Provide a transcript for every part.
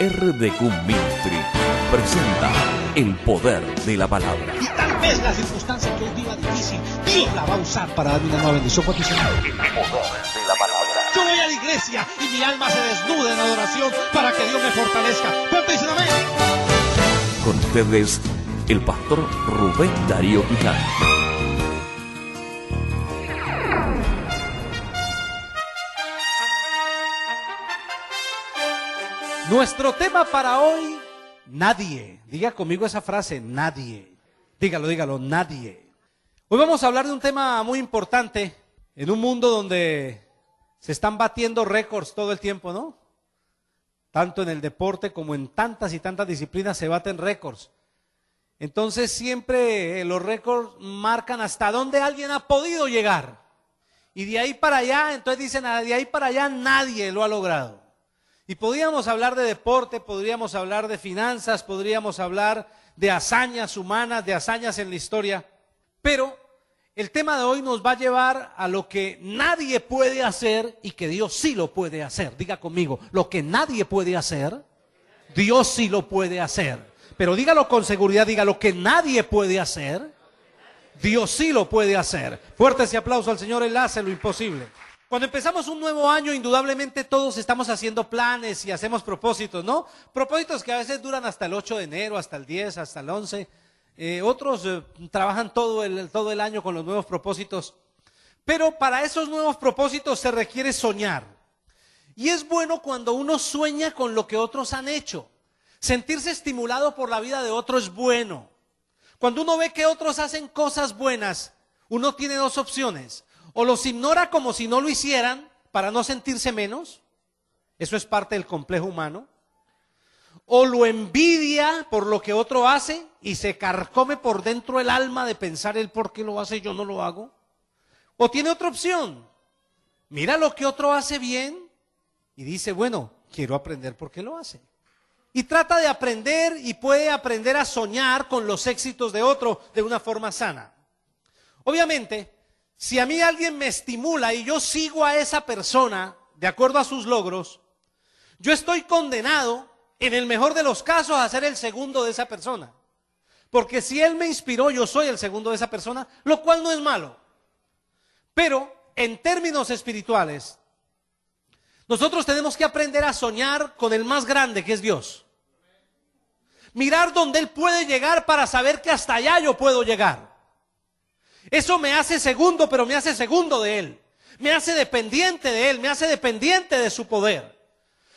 RDQ Ministry presenta el poder de la palabra. Y tal vez la circunstancia que hoy viva difícil, Dios la va a usar para darme una nueva bendición. ¿Cuántos El poder de la palabra. Yo voy a la iglesia y mi alma se desnuda en adoración para que Dios me fortalezca. Con ustedes, el pastor Rubén Darío Quijano. Nuestro tema para hoy, nadie. Diga conmigo esa frase, nadie. Dígalo, dígalo, nadie. Hoy vamos a hablar de un tema muy importante en un mundo donde se están batiendo récords todo el tiempo, ¿no? Tanto en el deporte como en tantas y tantas disciplinas se baten récords. Entonces siempre eh, los récords marcan hasta dónde alguien ha podido llegar. Y de ahí para allá, entonces dicen, ah, de ahí para allá nadie lo ha logrado. Y podríamos hablar de deporte, podríamos hablar de finanzas, podríamos hablar de hazañas humanas, de hazañas en la historia, pero el tema de hoy nos va a llevar a lo que nadie puede hacer y que Dios sí lo puede hacer. Diga conmigo, lo que nadie puede hacer, Dios sí lo puede hacer. Pero dígalo con seguridad, diga lo que nadie puede hacer, Dios sí lo puede hacer. Fuertes y aplauso al Señor, Él hace lo imposible. Cuando empezamos un nuevo año, indudablemente todos estamos haciendo planes y hacemos propósitos, ¿no? Propósitos que a veces duran hasta el 8 de enero, hasta el 10, hasta el 11. Eh, otros eh, trabajan todo el, todo el año con los nuevos propósitos. Pero para esos nuevos propósitos se requiere soñar. Y es bueno cuando uno sueña con lo que otros han hecho. Sentirse estimulado por la vida de otro es bueno. Cuando uno ve que otros hacen cosas buenas, uno tiene dos opciones o los ignora como si no lo hicieran para no sentirse menos, eso es parte del complejo humano, o lo envidia por lo que otro hace y se carcome por dentro el alma de pensar el por qué lo hace y yo no lo hago, o tiene otra opción, mira lo que otro hace bien y dice, bueno, quiero aprender por qué lo hace. Y trata de aprender y puede aprender a soñar con los éxitos de otro de una forma sana. Obviamente, si a mí alguien me estimula y yo sigo a esa persona de acuerdo a sus logros, yo estoy condenado, en el mejor de los casos, a ser el segundo de esa persona. Porque si él me inspiró, yo soy el segundo de esa persona, lo cual no es malo. Pero en términos espirituales, nosotros tenemos que aprender a soñar con el más grande, que es Dios. Mirar dónde Él puede llegar para saber que hasta allá yo puedo llegar. Eso me hace segundo, pero me hace segundo de Él. Me hace dependiente de Él, me hace dependiente de su poder.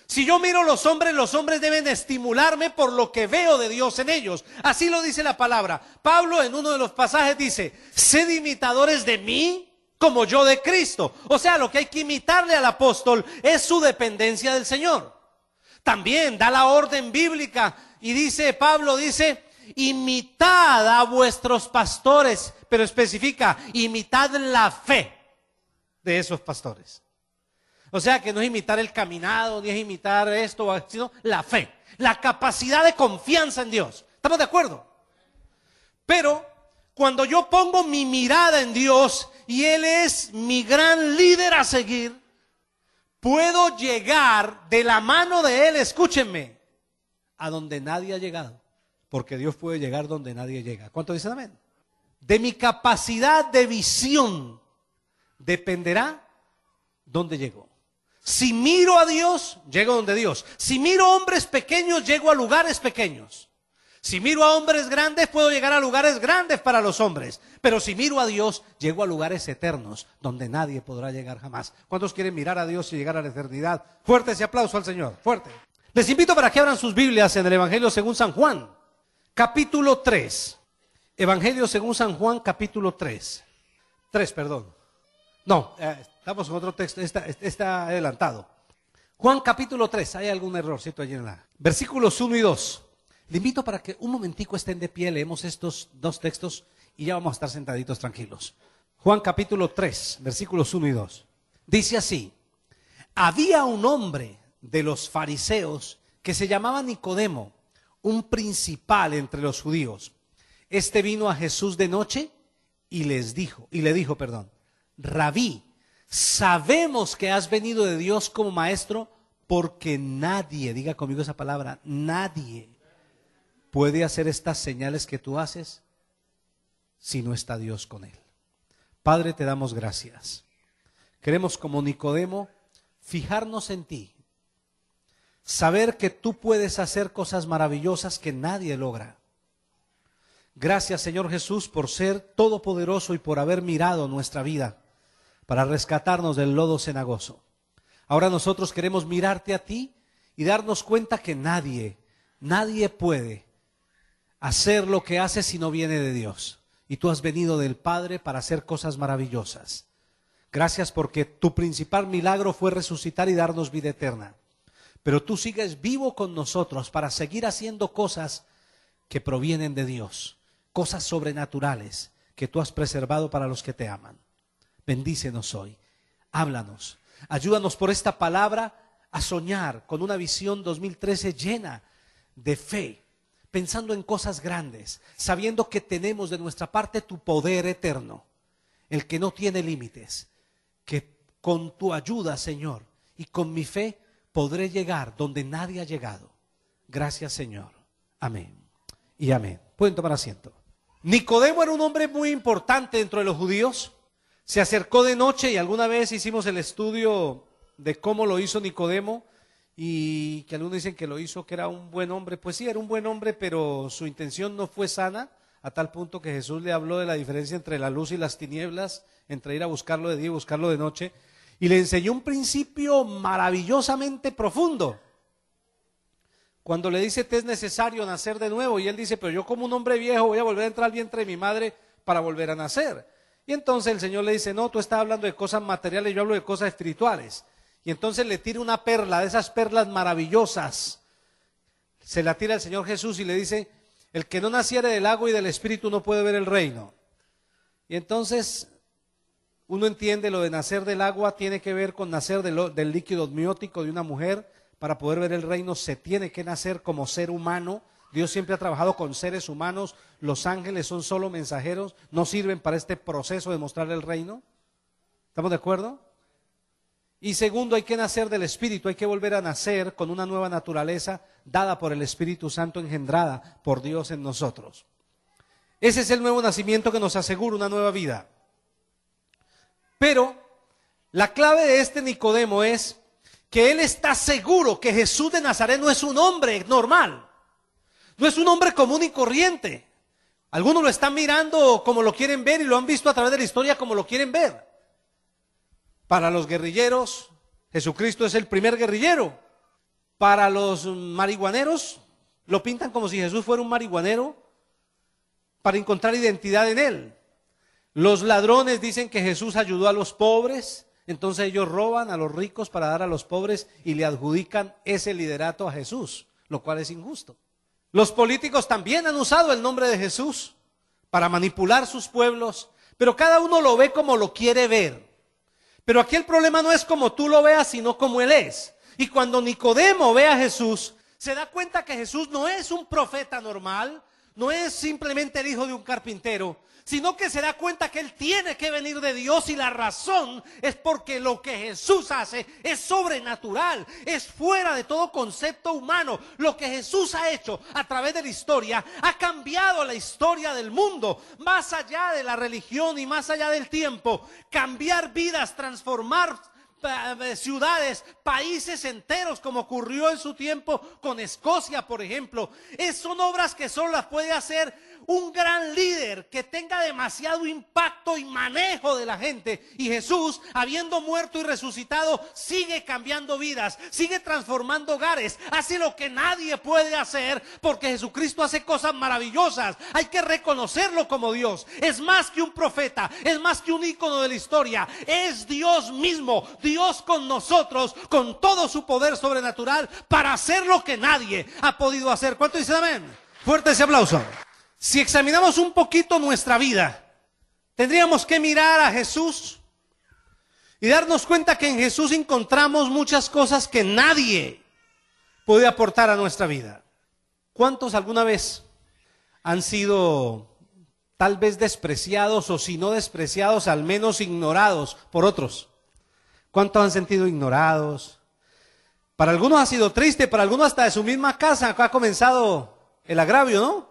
Si yo miro a los hombres, los hombres deben estimularme por lo que veo de Dios en ellos. Así lo dice la palabra. Pablo en uno de los pasajes dice, sed imitadores de mí como yo de Cristo. O sea, lo que hay que imitarle al apóstol es su dependencia del Señor. También da la orden bíblica y dice, Pablo dice, imitad a vuestros pastores pero especifica, imitar la fe de esos pastores. O sea que no es imitar el caminado, ni es imitar esto, sino la fe, la capacidad de confianza en Dios. ¿Estamos de acuerdo? Pero cuando yo pongo mi mirada en Dios y Él es mi gran líder a seguir, puedo llegar de la mano de Él, escúchenme, a donde nadie ha llegado. Porque Dios puede llegar donde nadie llega. ¿Cuánto dicen amén? de mi capacidad de visión dependerá dónde llego. Si miro a Dios, llego donde Dios. Si miro a hombres pequeños, llego a lugares pequeños. Si miro a hombres grandes, puedo llegar a lugares grandes para los hombres. Pero si miro a Dios, llego a lugares eternos, donde nadie podrá llegar jamás. ¿Cuántos quieren mirar a Dios y llegar a la eternidad? Fuerte ese aplauso al Señor, fuerte. Les invito para que abran sus Biblias en el Evangelio según San Juan, capítulo 3. Evangelio según San Juan capítulo 3. 3, perdón. No, eh, estamos en otro texto, está, adelantado. Juan capítulo 3, hay algún errorcito allí en la... Versículos 1 y 2. Le invito para que un momentico estén de pie, leemos estos dos textos y ya vamos a estar sentaditos tranquilos. Juan capítulo 3, versículos 1 y 2. Dice así, había un hombre de los fariseos que se llamaba Nicodemo, un principal entre los judíos. Este vino a Jesús de noche y les dijo, y le dijo, perdón, Rabí, sabemos que has venido de Dios como maestro porque nadie, diga conmigo esa palabra, nadie puede hacer estas señales que tú haces si no está Dios con él. Padre, te damos gracias. Queremos como Nicodemo fijarnos en ti, saber que tú puedes hacer cosas maravillosas que nadie logra. Gracias Señor Jesús por ser todopoderoso y por haber mirado nuestra vida para rescatarnos del lodo cenagoso. Ahora nosotros queremos mirarte a ti y darnos cuenta que nadie, nadie puede hacer lo que hace si no viene de Dios. Y tú has venido del Padre para hacer cosas maravillosas. Gracias porque tu principal milagro fue resucitar y darnos vida eterna. Pero tú sigues vivo con nosotros para seguir haciendo cosas que provienen de Dios cosas sobrenaturales que tú has preservado para los que te aman. Bendícenos hoy, háblanos, ayúdanos por esta palabra a soñar con una visión 2013 llena de fe, pensando en cosas grandes, sabiendo que tenemos de nuestra parte tu poder eterno, el que no tiene límites, que con tu ayuda, Señor, y con mi fe podré llegar donde nadie ha llegado. Gracias, Señor. Amén. Y amén. Pueden tomar asiento. Nicodemo era un hombre muy importante dentro de los judíos. Se acercó de noche y alguna vez hicimos el estudio de cómo lo hizo Nicodemo y que algunos dicen que lo hizo que era un buen hombre. Pues sí, era un buen hombre, pero su intención no fue sana a tal punto que Jesús le habló de la diferencia entre la luz y las tinieblas, entre ir a buscarlo de día y buscarlo de noche, y le enseñó un principio maravillosamente profundo cuando le dice, te es necesario nacer de nuevo, y él dice, pero yo como un hombre viejo voy a volver a entrar al vientre de mi madre para volver a nacer. Y entonces el Señor le dice, no, tú estás hablando de cosas materiales, yo hablo de cosas espirituales. Y entonces le tira una perla, de esas perlas maravillosas. Se la tira el Señor Jesús y le dice, el que no naciere del agua y del espíritu no puede ver el reino. Y entonces uno entiende lo de nacer del agua tiene que ver con nacer del, del líquido miótico de una mujer para poder ver el reino se tiene que nacer como ser humano. Dios siempre ha trabajado con seres humanos. Los ángeles son solo mensajeros, no sirven para este proceso de mostrar el reino. ¿Estamos de acuerdo? Y segundo, hay que nacer del Espíritu, hay que volver a nacer con una nueva naturaleza dada por el Espíritu Santo, engendrada por Dios en nosotros. Ese es el nuevo nacimiento que nos asegura una nueva vida. Pero la clave de este Nicodemo es que él está seguro que Jesús de Nazaret no es un hombre normal, no es un hombre común y corriente. Algunos lo están mirando como lo quieren ver y lo han visto a través de la historia como lo quieren ver. Para los guerrilleros, Jesucristo es el primer guerrillero. Para los marihuaneros, lo pintan como si Jesús fuera un marihuanero para encontrar identidad en él. Los ladrones dicen que Jesús ayudó a los pobres, entonces ellos roban a los ricos para dar a los pobres y le adjudican ese liderato a Jesús, lo cual es injusto. Los políticos también han usado el nombre de Jesús para manipular sus pueblos, pero cada uno lo ve como lo quiere ver. Pero aquí el problema no es como tú lo veas, sino como Él es. Y cuando Nicodemo ve a Jesús, se da cuenta que Jesús no es un profeta normal, no es simplemente el hijo de un carpintero, sino que se da cuenta que Él tiene que venir de Dios y la razón es porque lo que Jesús hace es sobrenatural, es fuera de todo concepto humano. Lo que Jesús ha hecho a través de la historia ha cambiado la historia del mundo, más allá de la religión y más allá del tiempo, cambiar vidas, transformar eh, ciudades, países enteros, como ocurrió en su tiempo con Escocia, por ejemplo. son obras que solo las puede hacer un gran líder que tenga demasiado impacto y manejo de la gente. Y Jesús, habiendo muerto y resucitado, sigue cambiando vidas, sigue transformando hogares, hace lo que nadie puede hacer porque Jesucristo hace cosas maravillosas. Hay que reconocerlo como Dios. Es más que un profeta, es más que un ícono de la historia, es Dios mismo. Dios con nosotros, con todo su poder sobrenatural, para hacer lo que nadie ha podido hacer. ¿Cuánto dice, amén? Fuerte ese aplauso. Si examinamos un poquito nuestra vida, tendríamos que mirar a Jesús y darnos cuenta que en Jesús encontramos muchas cosas que nadie puede aportar a nuestra vida. ¿Cuántos alguna vez han sido tal vez despreciados o si no despreciados, al menos ignorados por otros? cuántos han sentido ignorados. Para algunos ha sido triste, para algunos hasta de su misma casa ha comenzado el agravio, ¿no?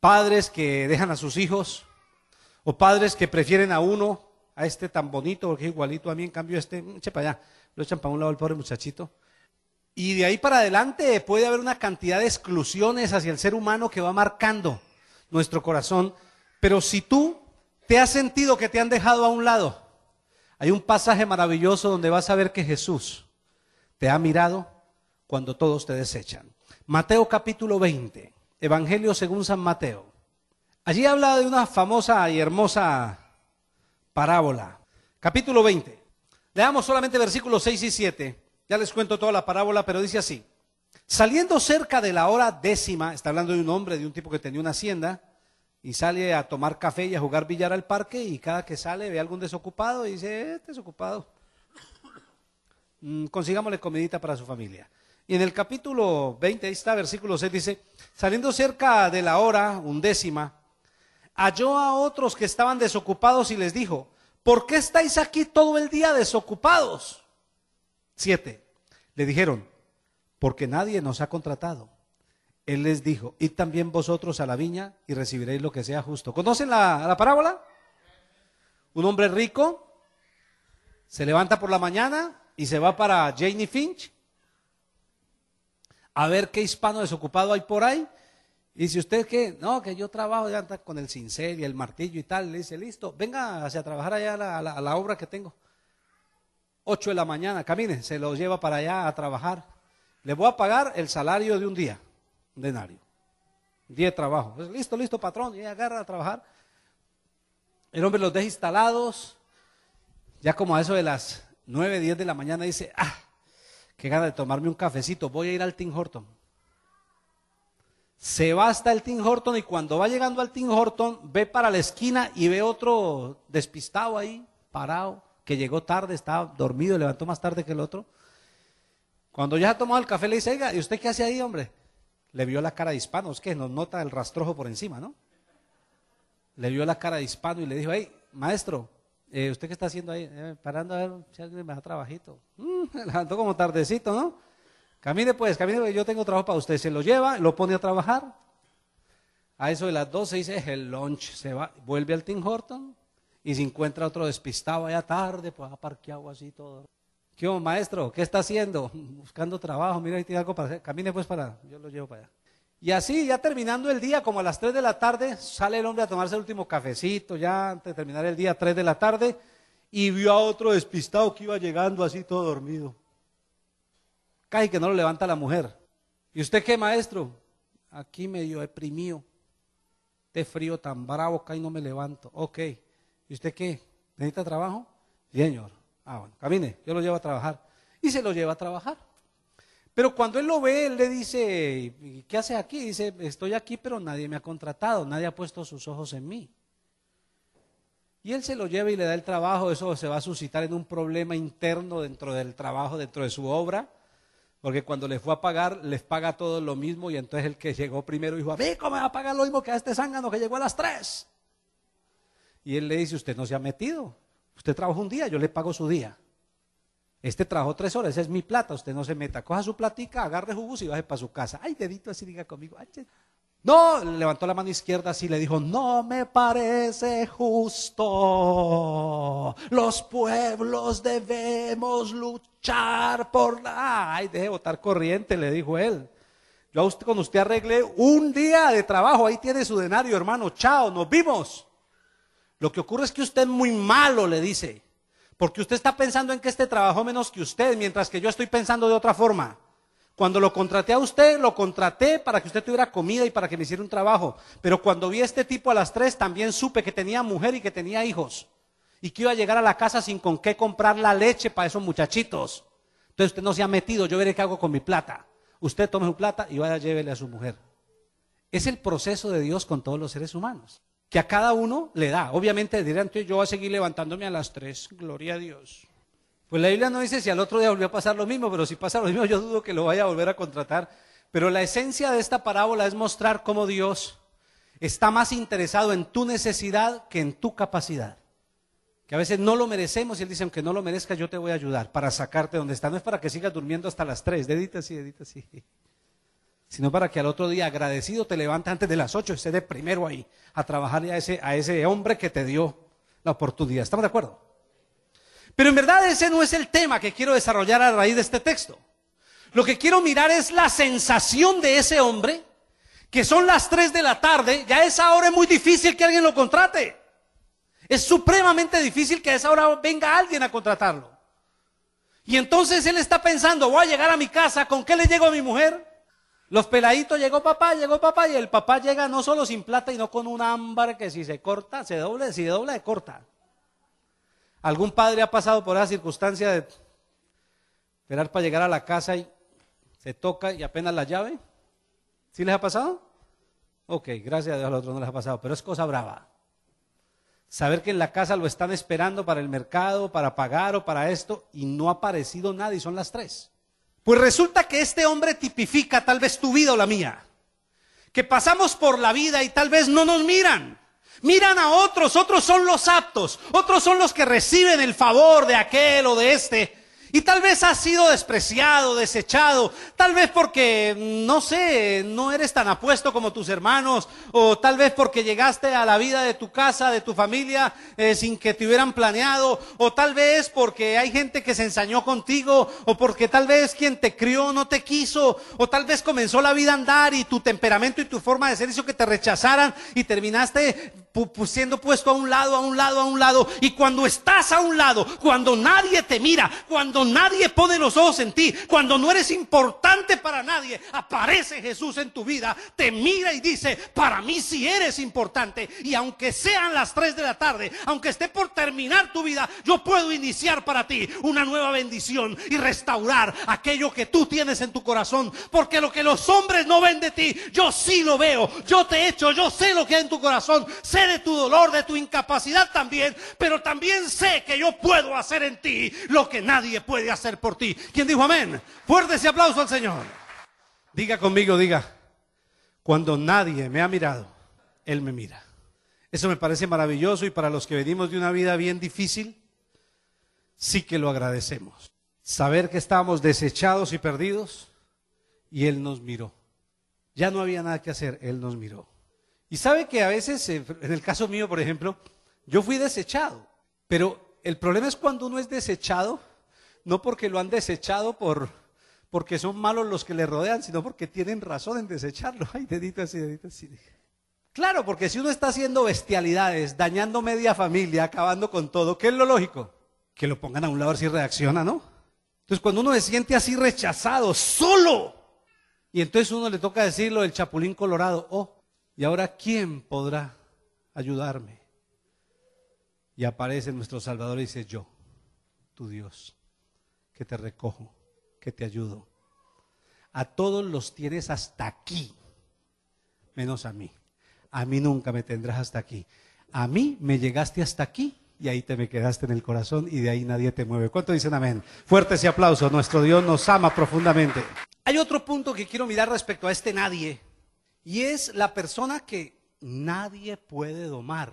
Padres que dejan a sus hijos, o padres que prefieren a uno, a este tan bonito, porque igualito a mí, en cambio este, mm, che para allá, lo echan para un lado el pobre muchachito. Y de ahí para adelante puede haber una cantidad de exclusiones hacia el ser humano que va marcando nuestro corazón. Pero si tú te has sentido que te han dejado a un lado, hay un pasaje maravilloso donde vas a ver que Jesús te ha mirado cuando todos te desechan. Mateo capítulo 20, Evangelio según San Mateo. Allí habla de una famosa y hermosa parábola. Capítulo 20. Leamos solamente versículos 6 y 7. Ya les cuento toda la parábola, pero dice así. Saliendo cerca de la hora décima, está hablando de un hombre, de un tipo que tenía una hacienda, y sale a tomar café y a jugar billar al parque y cada que sale ve a algún desocupado y dice, eh, este desocupado, mm, consigámosle comidita para su familia. Y en el capítulo 20, ahí está, versículo 6, dice, saliendo cerca de la hora undécima, halló a otros que estaban desocupados y les dijo, ¿por qué estáis aquí todo el día desocupados? Siete, le dijeron, porque nadie nos ha contratado. Él les dijo, id también vosotros a la viña y recibiréis lo que sea justo. ¿Conocen la, parábola? Un hombre rico se levanta por la mañana y se va para Janie Finch a ver qué hispano desocupado hay por ahí. Y si usted que, no, que yo trabajo ya con el cincel y el martillo y tal, le dice, listo, venga hacia trabajar allá a la, obra que tengo. Ocho de la mañana, camine, se lo lleva para allá a trabajar. Le voy a pagar el salario de un día denario. Diez trabajos. listo, listo, patrón, y agarra a trabajar. El hombre los deja instalados. Ya como a eso de las 9, 10 de la mañana dice, ah, qué gana de tomarme un cafecito, voy a ir al Tim Horton. Se va hasta el Tim Horton y cuando va llegando al Tim Horton, ve para la esquina y ve otro despistado ahí, parado, que llegó tarde, estaba dormido, levantó más tarde que el otro. Cuando ya ha tomado el café le dice, oiga, ¿y usted qué hace ahí, hombre? le vio la cara de hispano, es que nos nota el rastrojo por encima, ¿no? Le vio la cara de hispano y le dijo, hey, maestro, eh, ¿usted qué está haciendo ahí? Eh, parando a ver si alguien me da trabajito. Mm, le levantó como tardecito, ¿no? Camine pues, camine, pues, yo tengo trabajo para usted. Se lo lleva, lo pone a trabajar. A eso de las 12 dice, el lunch se va, vuelve al Tim Horton y se encuentra otro despistado allá tarde, pues ha parqueado así todo. ¿Qué maestro? ¿Qué está haciendo? Buscando trabajo, mira, ahí tiene algo para hacer. Camine pues para, yo lo llevo para allá. Y así, ya terminando el día, como a las 3 de la tarde, sale el hombre a tomarse el último cafecito, ya antes de terminar el día, 3 de la tarde, y vio a otro despistado que iba llegando así todo dormido. Casi que no lo levanta la mujer. ¿Y usted qué, maestro? Aquí medio deprimido. De este frío tan bravo, y no me levanto. Ok. ¿Y usted qué? ¿Necesita trabajo? Señor. Ah, bueno, camine, yo lo llevo a trabajar. Y se lo lleva a trabajar. Pero cuando él lo ve, él le dice, ¿qué hace aquí? Dice, estoy aquí, pero nadie me ha contratado, nadie ha puesto sus ojos en mí. Y él se lo lleva y le da el trabajo, eso se va a suscitar en un problema interno dentro del trabajo, dentro de su obra, porque cuando les fue a pagar, les paga todo lo mismo y entonces el que llegó primero dijo, a mí, ¿cómo me va a pagar lo mismo que a este zángano que llegó a las tres? Y él le dice, usted no se ha metido, Usted trabajó un día, yo le pago su día. Este trabajó tres horas, esa es mi plata, usted no se meta. Coja su platica, agarre jugos y baje para su casa. Ay, dedito así, diga conmigo. no, levantó la mano izquierda así y le dijo, no me parece justo. Los pueblos debemos luchar por la... Ay, deje votar corriente, le dijo él. Yo usted, con usted arreglé un día de trabajo, ahí tiene su denario, hermano. Chao, nos vimos. Lo que ocurre es que usted es muy malo, le dice. Porque usted está pensando en que este trabajó menos que usted, mientras que yo estoy pensando de otra forma. Cuando lo contraté a usted, lo contraté para que usted tuviera comida y para que me hiciera un trabajo. Pero cuando vi a este tipo a las tres, también supe que tenía mujer y que tenía hijos. Y que iba a llegar a la casa sin con qué comprar la leche para esos muchachitos. Entonces usted no se ha metido, yo veré qué hago con mi plata. Usted tome su plata y vaya, llévele a su mujer. Es el proceso de Dios con todos los seres humanos que a cada uno le da. Obviamente dirán, yo voy a seguir levantándome a las tres, gloria a Dios. Pues la Biblia no dice si al otro día volvió a pasar lo mismo, pero si pasa lo mismo yo dudo que lo vaya a volver a contratar. Pero la esencia de esta parábola es mostrar cómo Dios está más interesado en tu necesidad que en tu capacidad. Que a veces no lo merecemos y Él dice, aunque no lo merezca yo te voy a ayudar para sacarte donde está. No es para que sigas durmiendo hasta las tres, dedita sí, dedita sí sino para que al otro día agradecido te levantes antes de las 8 y estés de primero ahí a trabajar a ese, a ese hombre que te dio la oportunidad. ¿Estamos de acuerdo? Pero en verdad ese no es el tema que quiero desarrollar a raíz de este texto. Lo que quiero mirar es la sensación de ese hombre, que son las 3 de la tarde, ya a esa hora es muy difícil que alguien lo contrate. Es supremamente difícil que a esa hora venga alguien a contratarlo. Y entonces él está pensando, voy a llegar a mi casa, ¿con qué le llego a mi mujer? Los peladitos, llegó papá, llegó papá, y el papá llega no solo sin plata, y no con un ámbar que si se corta, se doble, si se dobla, se corta. ¿Algún padre ha pasado por esa circunstancia de esperar para llegar a la casa y se toca y apenas la llave? ¿Sí les ha pasado? Ok, gracias a Dios los otros no les ha pasado, pero es cosa brava. Saber que en la casa lo están esperando para el mercado, para pagar o para esto, y no ha aparecido nadie, son las tres. Pues resulta que este hombre tipifica tal vez tu vida o la mía. Que pasamos por la vida y tal vez no nos miran. Miran a otros, otros son los aptos, otros son los que reciben el favor de aquel o de este. Y tal vez has sido despreciado, desechado, tal vez porque, mm, no sé, no eres tan apuesto como tus hermanos, o tal vez porque llegaste a la vida de tu casa, de tu familia, eh, sin que te hubieran planeado, o tal vez porque hay gente que se ensañó contigo, o porque tal vez quien te crió no te quiso, o tal vez comenzó la vida a andar y tu temperamento y tu forma de ser hizo que te rechazaran y terminaste siendo puesto a un lado, a un lado, a un lado. Y cuando estás a un lado, cuando nadie te mira, cuando nadie pone los ojos en ti, cuando no eres importante para nadie, aparece Jesús en tu vida, te mira y dice, para mí sí eres importante. Y aunque sean las 3 de la tarde, aunque esté por terminar tu vida, yo puedo iniciar para ti una nueva bendición y restaurar aquello que tú tienes en tu corazón. Porque lo que los hombres no ven de ti, yo sí lo veo, yo te echo, yo sé lo que hay en tu corazón de tu dolor, de tu incapacidad también, pero también sé que yo puedo hacer en ti lo que nadie puede hacer por ti. ¿Quién dijo amén? Fuerte ese aplauso al Señor. Diga conmigo, diga, cuando nadie me ha mirado, Él me mira. Eso me parece maravilloso y para los que venimos de una vida bien difícil, sí que lo agradecemos. Saber que estábamos desechados y perdidos y Él nos miró. Ya no había nada que hacer, Él nos miró. Y sabe que a veces, en el caso mío, por ejemplo, yo fui desechado, pero el problema es cuando uno es desechado, no porque lo han desechado por, porque son malos los que le rodean, sino porque tienen razón en desecharlo. Ay, dedito así, dedito así. Claro, porque si uno está haciendo bestialidades, dañando media familia, acabando con todo, ¿qué es lo lógico? Que lo pongan a un lado a ver si reacciona, ¿no? Entonces cuando uno se siente así rechazado, solo, y entonces uno le toca decirlo el chapulín colorado, oh, ¿Y ahora quién podrá ayudarme? Y aparece nuestro Salvador y dice, yo, tu Dios, que te recojo, que te ayudo. A todos los tienes hasta aquí, menos a mí. A mí nunca me tendrás hasta aquí. A mí me llegaste hasta aquí y ahí te me quedaste en el corazón y de ahí nadie te mueve. ¿Cuánto dicen amén? Fuertes ese aplauso. Nuestro Dios nos ama profundamente. Hay otro punto que quiero mirar respecto a este nadie. Y es la persona que nadie puede domar,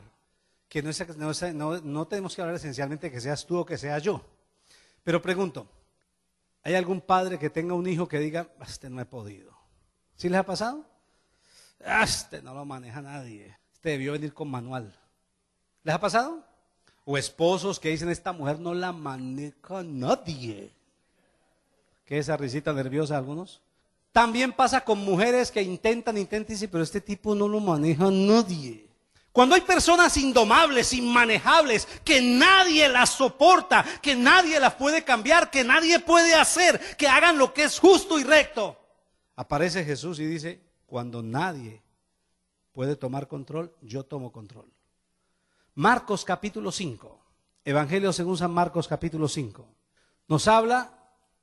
que no, tenemos que hablar esencialmente que seas tú o que sea yo. Pero pregunto, ¿hay algún padre que tenga un hijo que diga, ah, este no he podido? ¿Sí les ha pasado? Ah, este no lo maneja nadie, este debió venir con manual. ¿Les ha pasado? O esposos que dicen, esta mujer no la maneja nadie. ¿Qué esa risita nerviosa algunos? También pasa con mujeres que intentan, intentan y dicen, pero este tipo no lo maneja nadie. Cuando hay personas indomables, inmanejables, que nadie las soporta, que nadie las puede cambiar, que nadie puede hacer, que hagan lo que es justo y recto. Aparece Jesús y dice, cuando nadie puede tomar control, yo tomo control. Marcos capítulo 5, Evangelio según San Marcos capítulo 5, nos habla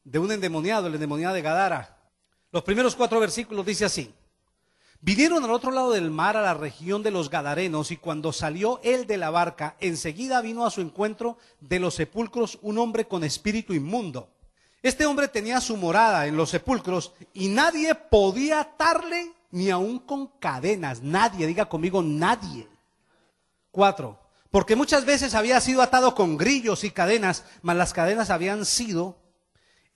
de un endemoniado, el endemoniado de Gadara, los primeros cuatro versículos dice así. Vinieron al otro lado del mar a la región de los Gadarenos y cuando salió él de la barca, enseguida vino a su encuentro de los sepulcros un hombre con espíritu inmundo. Este hombre tenía su morada en los sepulcros y nadie podía atarle ni aun con cadenas. Nadie, diga conmigo, nadie. Cuatro, porque muchas veces había sido atado con grillos y cadenas, mas las cadenas habían sido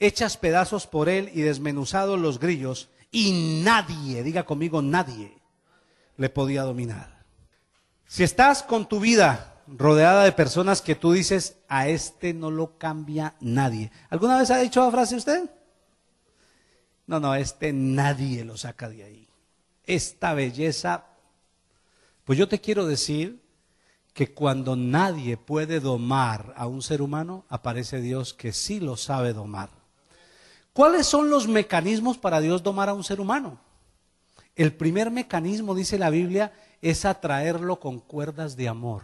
Echas pedazos por él y desmenuzados los grillos, y nadie, diga conmigo, nadie le podía dominar. Si estás con tu vida rodeada de personas que tú dices, a este no lo cambia nadie. ¿Alguna vez ha dicho la frase usted? No, no, este nadie lo saca de ahí. Esta belleza, pues yo te quiero decir que cuando nadie puede domar a un ser humano, aparece Dios que sí lo sabe domar. ¿Cuáles son los mecanismos para Dios domar a un ser humano? El primer mecanismo, dice la Biblia, es atraerlo con cuerdas de amor.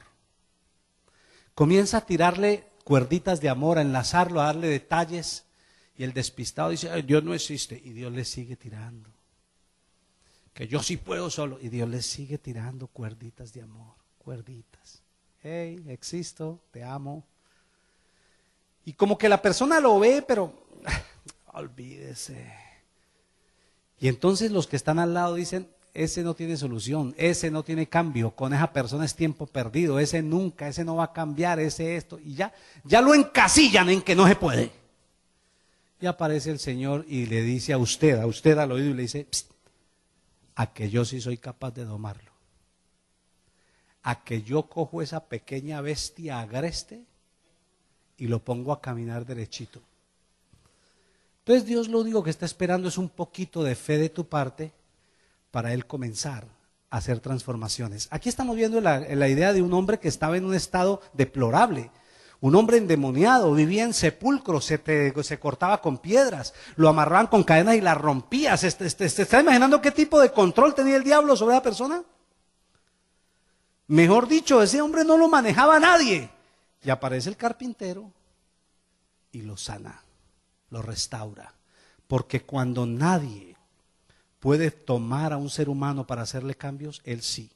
Comienza a tirarle cuerditas de amor, a enlazarlo, a darle detalles. Y el despistado dice, Dios no existe. Y Dios le sigue tirando. Que yo sí puedo solo. Y Dios le sigue tirando cuerditas de amor, cuerditas. Hey, existo, te amo. Y como que la persona lo ve, pero olvídese. Y entonces los que están al lado dicen, ese no tiene solución, ese no tiene cambio, con esa persona es tiempo perdido, ese nunca, ese no va a cambiar, ese esto, y ya, ya lo encasillan en que no se puede. Y aparece el Señor y le dice a usted, a usted al oído, y le dice, a que yo sí soy capaz de domarlo, a que yo cojo esa pequeña bestia agreste y lo pongo a caminar derechito. Entonces Dios lo único que está esperando es un poquito de fe de tu parte para Él comenzar a hacer transformaciones. Aquí estamos viendo la, idea de un hombre que estaba en un estado deplorable, un hombre endemoniado, vivía en sepulcro, se, cortaba con piedras, lo amarraban con cadenas y las rompías. ¿Se, está imaginando qué tipo de control tenía el diablo sobre la persona? Mejor dicho, ese hombre no lo manejaba nadie. Y aparece el carpintero y lo sana lo restaura. Porque cuando nadie puede tomar a un ser humano para hacerle cambios, Él sí.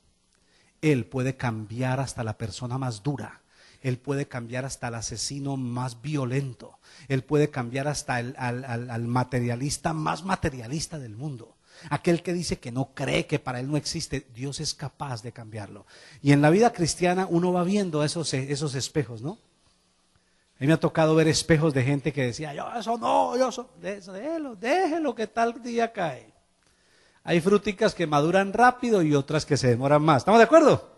Él puede cambiar hasta la persona más dura. Él puede cambiar hasta el asesino más violento. Él puede cambiar hasta el, al, materialista más materialista del mundo. Aquel que dice que no cree, que para él no existe, Dios es capaz de cambiarlo. Y en la vida cristiana uno va viendo esos, esos espejos, ¿no? A mí me ha tocado ver espejos de gente que decía, yo eso no, yo eso, déjelo, déjelo que tal día cae. Hay fruticas que maduran rápido y otras que se demoran más. ¿Estamos de acuerdo?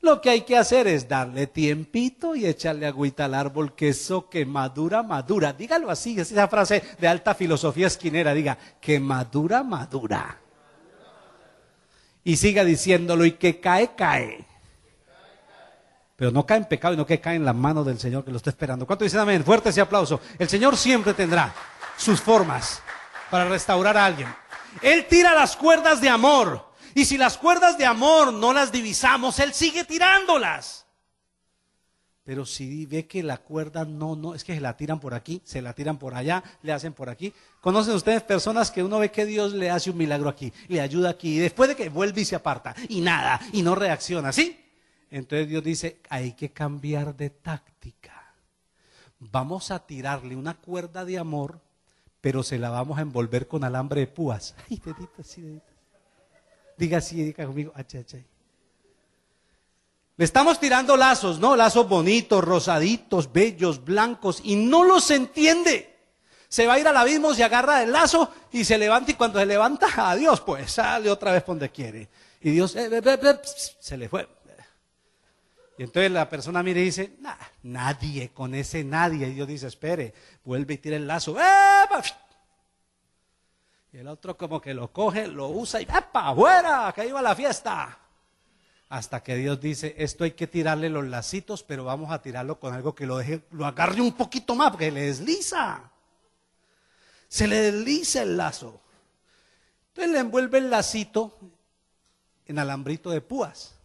Lo que hay que hacer es darle tiempito y echarle agüita al árbol, que eso que madura, madura. Dígalo así, es esa frase de alta filosofía esquinera, diga, que madura, madura. Y siga diciéndolo, y que cae, cae pero no cae en pecado, y que cae en la mano del Señor que lo está esperando. ¿Cuánto dicen amén? Fuerte ese aplauso. El Señor siempre tendrá sus formas para restaurar a alguien. Él tira las cuerdas de amor. Y si las cuerdas de amor no las divisamos, Él sigue tirándolas. Pero si ve que la cuerda no, no, es que se la tiran por aquí, se la tiran por allá, le hacen por aquí. ¿Conocen ustedes personas que uno ve que Dios le hace un milagro aquí, le ayuda aquí, y después de que vuelve y se aparta, y nada, y no reacciona, ¿sí? Entonces Dios dice, hay que cambiar de táctica. Vamos a tirarle una cuerda de amor, pero se la vamos a envolver con alambre de púas. Ay, sí, Diga así, diga conmigo. Ay, Le estamos tirando lazos, ¿no? Lazos bonitos, rosaditos, bellos, blancos, y no los entiende. Se va a ir al abismo, se agarra del lazo y se levanta, y cuando se levanta, adiós, pues sale otra vez donde quiere. Y Dios eh, eh, eh, se le fue. Y entonces la persona mira y dice, nadie, con ese nadie. Y Dios dice, espere, vuelve y tira el lazo. Y el otro como que lo coge, lo usa y ¡epa! ¡Fuera! ¡Que iba la fiesta! Hasta que Dios dice, esto hay que tirarle los lacitos, pero vamos a tirarlo con algo que lo deje, lo agarre un poquito más, porque le desliza. Se le desliza el lazo. Entonces le envuelve el lacito en alambrito de púas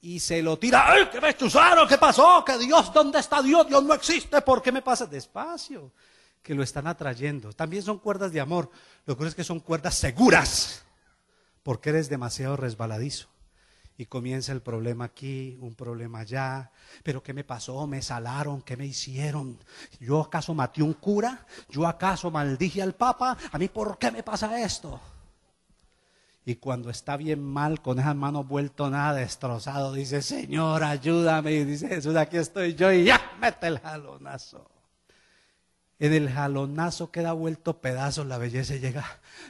y se lo tira. ¡Ay, ves me usaron ¿Qué pasó? qué Dios? ¿Dónde está Dios? Dios no existe. ¿Por qué me pasa? Despacio, que lo están atrayendo. También son cuerdas de amor. Lo que es que son cuerdas seguras, porque eres demasiado resbaladizo. Y comienza el problema aquí, un problema allá. Pero ¿qué me pasó? ¿Me salaron? ¿Qué me hicieron? ¿Yo acaso maté un cura? ¿Yo acaso maldije al Papa? ¿A mí por qué me pasa esto? Y cuando está bien mal, con esas manos vuelto nada, destrozado, dice, Señor, ayúdame. Y dice, Jesús, aquí estoy yo y ya, mete el jalonazo. En el jalonazo queda vuelto pedazos la belleza y llega,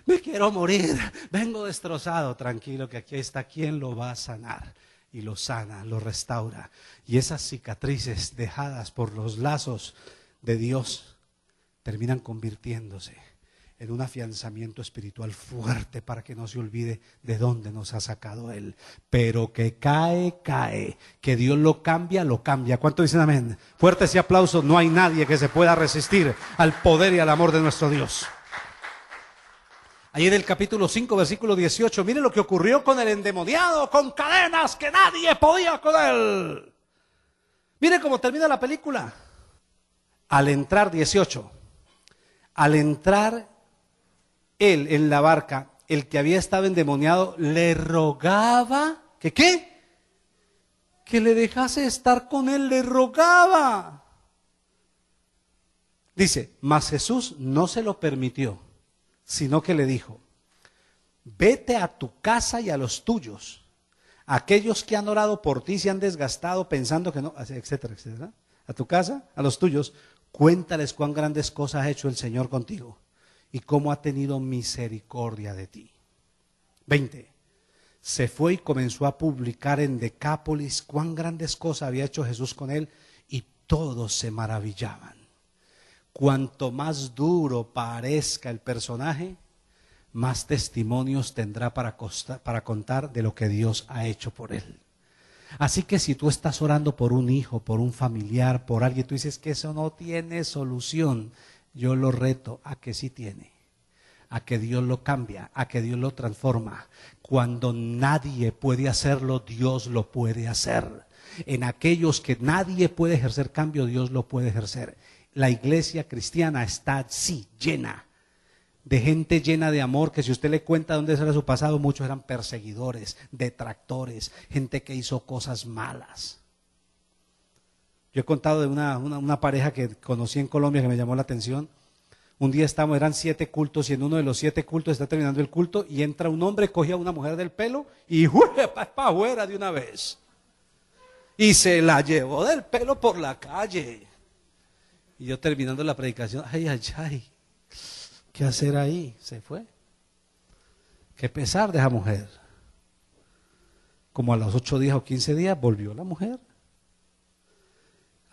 me quiero morir, vengo destrozado, tranquilo que aquí está quien lo va a sanar. Y lo sana, lo restaura. Y esas cicatrices dejadas por los lazos de Dios terminan convirtiéndose en un afianzamiento espiritual fuerte para que no se olvide de dónde nos ha sacado Él. Pero que cae, cae. Que Dios lo cambia, lo cambia. ¿Cuánto dicen amén? Fuertes y aplausos. No hay nadie que se pueda resistir al poder y al amor de nuestro Dios. Ahí en el capítulo 5, versículo 18, Miren lo que ocurrió con el endemoniado, con cadenas que nadie podía con él. Miren cómo termina la película. Al entrar 18, al entrar él en la barca, el que había estado endemoniado, le rogaba, ¿que qué? Que le dejase estar con él, le rogaba. Dice, mas Jesús no se lo permitió, sino que le dijo, vete a tu casa y a los tuyos, aquellos que han orado por ti se han desgastado pensando que no, etcétera, etcétera, a tu casa, a los tuyos, cuéntales cuán grandes cosas ha hecho el Señor contigo y cómo ha tenido misericordia de ti. 20. Se fue y comenzó a publicar en Decápolis cuán grandes cosas había hecho Jesús con él y todos se maravillaban. Cuanto más duro parezca el personaje, más testimonios tendrá para, para contar de lo que Dios ha hecho por él. Así que si tú estás orando por un hijo, por un familiar, por alguien, tú dices que eso no tiene solución, yo lo reto a que sí tiene, a que Dios lo cambia, a que Dios lo transforma. Cuando nadie puede hacerlo, Dios lo puede hacer. En aquellos que nadie puede ejercer cambio, Dios lo puede ejercer. La iglesia cristiana está sí llena de gente llena de amor, que si usted le cuenta dónde era su pasado, muchos eran perseguidores, detractores, gente que hizo cosas malas. Yo he contado de una, pareja que conocí en Colombia que me llamó la atención. Un día estamos, eran siete cultos y en uno de los siete cultos está terminando el culto y entra un hombre, coge a una mujer del pelo y para afuera de una vez. Y se la llevó del pelo por la calle. Y yo terminando la predicación, ay, ay, ay, ¿qué hacer ahí? Se fue. Qué pesar de esa mujer. Como a los ocho días o quince días volvió la mujer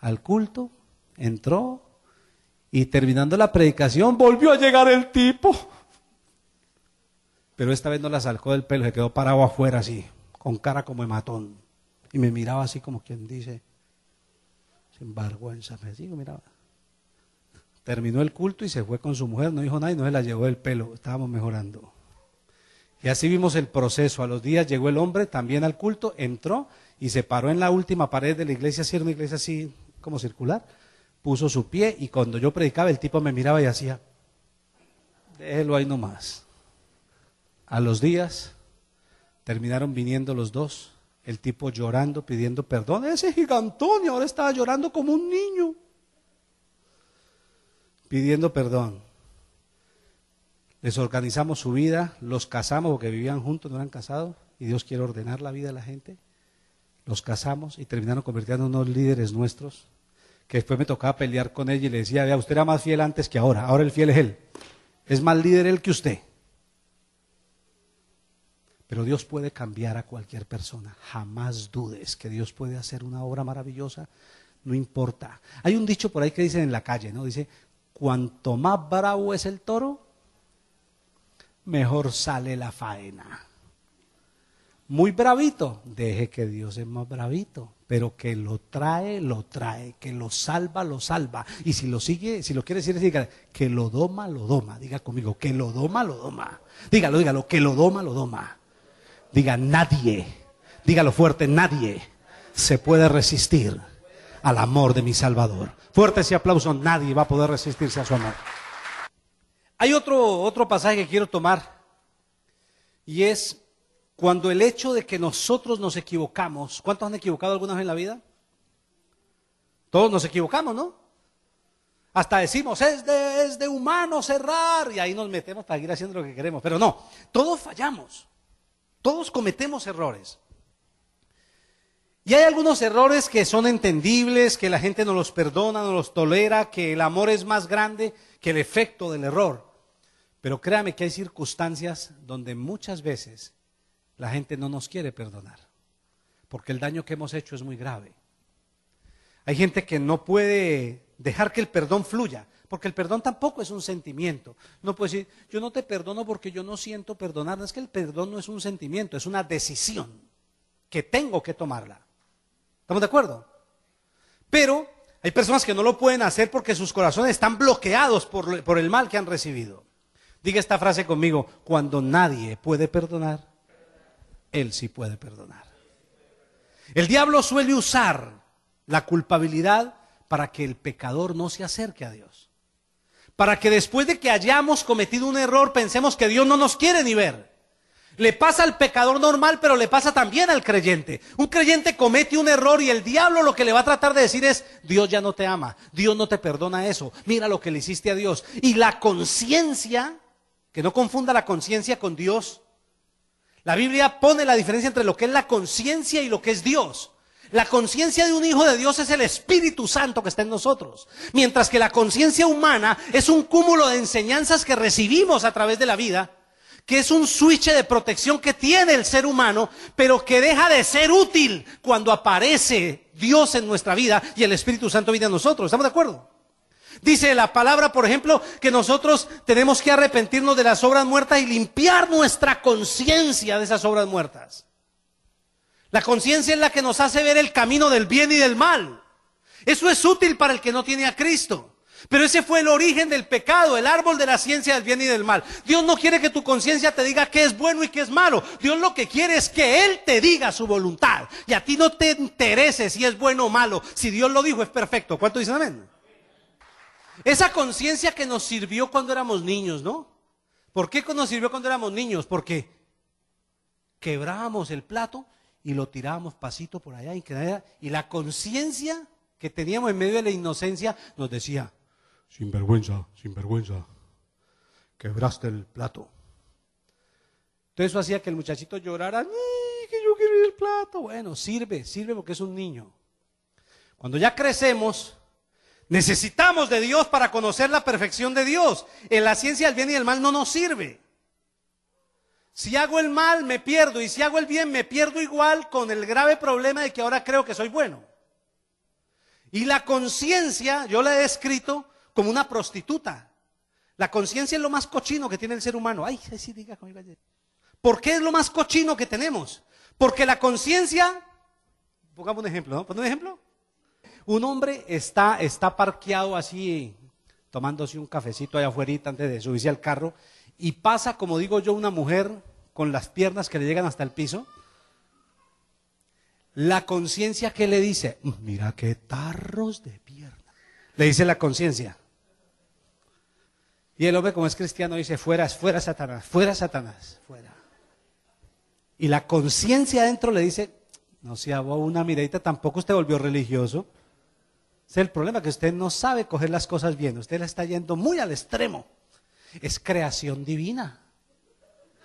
al culto, entró y terminando la predicación volvió a llegar el tipo. Pero esta vez no la salcó del pelo, se quedó parado afuera así, con cara como de matón. Y me miraba así como quien dice, sin en me Francisco miraba. Terminó el culto y se fue con su mujer, no dijo nada y no se la llevó del pelo, estábamos mejorando. Y así vimos el proceso. A los días llegó el hombre también al culto, entró y se paró en la última pared de la iglesia, así iglesia así como circular, puso su pie y cuando yo predicaba el tipo me miraba y hacía, déjelo ahí nomás. A los días terminaron viniendo los dos, el tipo llorando, pidiendo perdón, ese gigantón y ahora estaba llorando como un niño, pidiendo perdón. Les organizamos su vida, los casamos porque vivían juntos, no eran casados, y Dios quiere ordenar la vida de la gente los casamos y terminaron convirtiendo en unos líderes nuestros, que después me tocaba pelear con ella y le decía, vea, usted era más fiel antes que ahora, ahora el fiel es él, es más líder él que usted. Pero Dios puede cambiar a cualquier persona, jamás dudes que Dios puede hacer una obra maravillosa, no importa. Hay un dicho por ahí que dicen en la calle, ¿no? Dice, cuanto más bravo es el toro, mejor sale la faena muy bravito, deje que Dios es más bravito, pero que lo trae, lo trae, que lo salva, lo salva. Y si lo sigue, si lo quiere decir, diga, que lo doma, lo doma. Diga conmigo, que lo doma, lo doma. Dígalo, dígalo, que lo doma, lo doma. Diga, nadie, dígalo fuerte, nadie se puede resistir al amor de mi Salvador. Fuerte ese aplauso, nadie va a poder resistirse a su amor. Hay otro, otro pasaje que quiero tomar y es cuando el hecho de que nosotros nos equivocamos, ¿cuántos han equivocado alguna vez en la vida? Todos nos equivocamos, ¿no? Hasta decimos, es de, es humano cerrar, y ahí nos metemos para ir haciendo lo que queremos. Pero no, todos fallamos, todos cometemos errores. Y hay algunos errores que son entendibles, que la gente no los perdona, no los tolera, que el amor es más grande que el efecto del error. Pero créame que hay circunstancias donde muchas veces la gente no nos quiere perdonar, porque el daño que hemos hecho es muy grave. Hay gente que no puede dejar que el perdón fluya, porque el perdón tampoco es un sentimiento. No puede decir, yo no te perdono porque yo no siento perdonar. Es que el perdón no es un sentimiento, es una decisión que tengo que tomarla. ¿Estamos de acuerdo? Pero hay personas que no lo pueden hacer porque sus corazones están bloqueados por, por el mal que han recibido. Diga esta frase conmigo, cuando nadie puede perdonar, él sí puede perdonar. El diablo suele usar la culpabilidad para que el pecador no se acerque a Dios. Para que después de que hayamos cometido un error pensemos que Dios no nos quiere ni ver. Le pasa al pecador normal, pero le pasa también al creyente. Un creyente comete un error y el diablo lo que le va a tratar de decir es, Dios ya no te ama, Dios no te perdona eso, mira lo que le hiciste a Dios. Y la conciencia, que no confunda la conciencia con Dios, la Biblia pone la diferencia entre lo que es la conciencia y lo que es Dios. La conciencia de un hijo de Dios es el Espíritu Santo que está en nosotros, mientras que la conciencia humana es un cúmulo de enseñanzas que recibimos a través de la vida, que es un switch de protección que tiene el ser humano, pero que deja de ser útil cuando aparece Dios en nuestra vida y el Espíritu Santo viene a nosotros. ¿Estamos de acuerdo? Dice la palabra, por ejemplo, que nosotros tenemos que arrepentirnos de las obras muertas y limpiar nuestra conciencia de esas obras muertas. La conciencia es la que nos hace ver el camino del bien y del mal. Eso es útil para el que no tiene a Cristo. Pero ese fue el origen del pecado, el árbol de la ciencia del bien y del mal. Dios no quiere que tu conciencia te diga qué es bueno y qué es malo. Dios lo que quiere es que Él te diga su voluntad. Y a ti no te interese si es bueno o malo. Si Dios lo dijo, es perfecto. ¿Cuánto dicen amén? Esa conciencia que nos sirvió cuando éramos niños, ¿no? ¿Por qué nos sirvió cuando éramos niños? Porque quebrábamos el plato y lo tirábamos pasito por allá y, y la conciencia que teníamos en medio de la inocencia nos decía, sin vergüenza, sin vergüenza, quebraste el plato. Entonces eso hacía que el muchachito llorara, ¡Ay, que yo quiero ir el plato. Bueno, sirve, sirve porque es un niño. Cuando ya crecemos, Necesitamos de Dios para conocer la perfección de Dios. En la ciencia del bien y del mal no nos sirve. Si hago el mal, me pierdo. Y si hago el bien, me pierdo igual con el grave problema de que ahora creo que soy bueno. Y la conciencia, yo la he descrito como una prostituta. La conciencia es lo más cochino que tiene el ser humano. Ay, sí, diga conmigo. ¿Por qué es lo más cochino que tenemos? Porque la conciencia, pongamos un ejemplo, ¿no? un ejemplo. Un hombre está, está parqueado así, tomándose un cafecito allá afuera antes de subirse al carro, y pasa, como digo yo, una mujer con las piernas que le llegan hasta el piso. La conciencia que le dice, mira qué tarros de pierna. Le dice la conciencia. Y el hombre, como es cristiano, dice, fuera, fuera Satanás, fuera Satanás, fuera. Y la conciencia adentro le dice, no se hago una miradita, tampoco usted volvió religioso es el problema, que usted no sabe coger las cosas bien. Usted la está yendo muy al extremo. Es creación divina.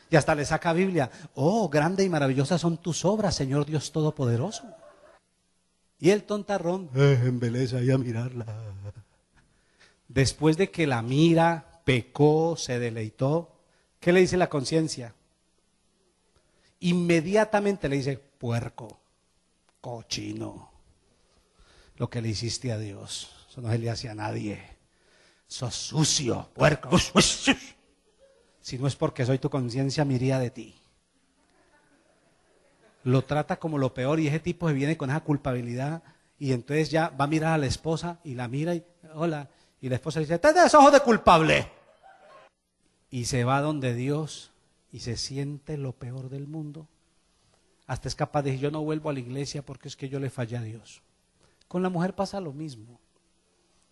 Y hasta le saca Biblia. Oh, grande y maravillosa son tus obras, Señor Dios Todopoderoso. Y el tontarrón, eh, embeleza y a mirarla. Después de que la mira, pecó, se deleitó, ¿qué le dice la conciencia? Inmediatamente le dice, puerco, cochino lo que le hiciste a Dios. Eso no se le hace a nadie. Sos sucio, puerco. Si no es porque soy tu conciencia, miría de ti. Lo trata como lo peor y ese tipo se viene con esa culpabilidad y entonces ya va a mirar a la esposa y la mira y hola. Y la esposa le dice, tenés ojos de culpable. Y se va donde Dios y se siente lo peor del mundo. Hasta es capaz de decir, yo no vuelvo a la iglesia porque es que yo le fallé a Dios. Con la mujer pasa lo mismo.